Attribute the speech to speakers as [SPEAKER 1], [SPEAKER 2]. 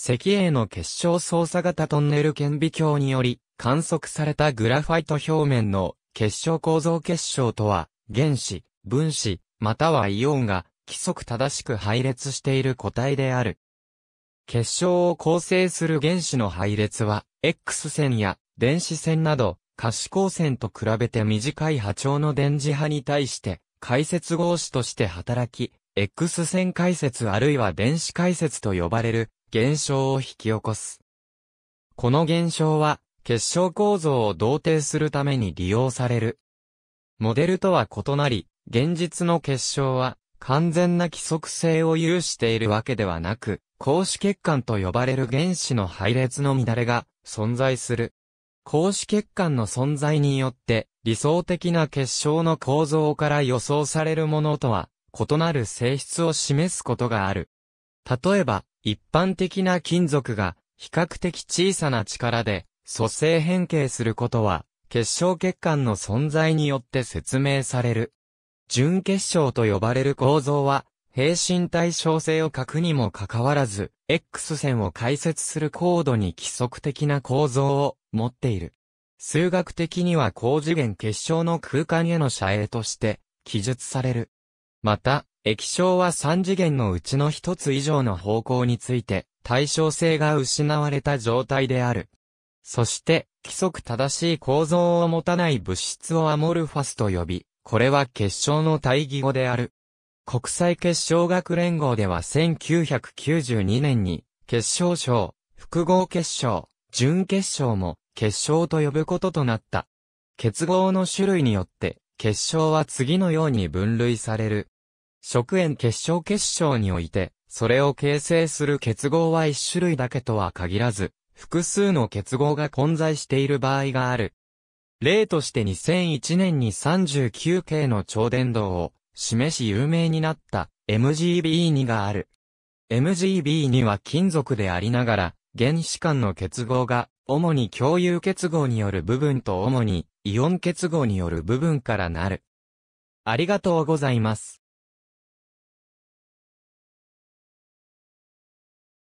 [SPEAKER 1] 石英の結晶操作型トンネル顕微鏡により観測されたグラファイト表面の結晶構造結晶とは、原子、分子、またはイオンが規則正しく配列している個体である。結晶を構成する原子の配列は、X 線や電子線など、可視光線と比べて短い波長の電磁波に対して、解説合子として働き、X 線解説あるいは電子解説と呼ばれる現象を引き起こす。この現象は、結晶構造を同定するために利用される。モデルとは異なり、現実の結晶は、完全な規則性を有しているわけではなく、光子欠陥と呼ばれる原子の配列の乱れが存在する。光子欠陥の存在によって、理想的な結晶の構造から予想されるものとは、異なる性質を示すことがある。例えば、一般的な金属が比較的小さな力で組成変形することは結晶欠陥の存在によって説明される。準結晶と呼ばれる構造は平身対称性を欠くにもかかわらず X 線を解説する高度に規則的な構造を持っている。数学的には高次元結晶の空間への射影として記述される。また、液晶は3次元のうちの1つ以上の方向について、対称性が失われた状態である。そして、規則正しい構造を持たない物質をアモルファスと呼び、これは結晶の対義語である。国際結晶学連合では1992年に、結晶賞、複合結晶、準結晶も結晶と呼ぶこととなった。結合の種類によって、結晶は次のように分類される。食塩結晶結晶において、それを形成する結合は一種類だけとは限らず、複数の結合が混在している場合がある。例として2001年に 39K の超伝導を示し有名になった MGB2 がある。MGB2 は金属でありながら、原子間の結合が主に共有結合による部分と主にイオン結合による部分からなる。ありがとうございます。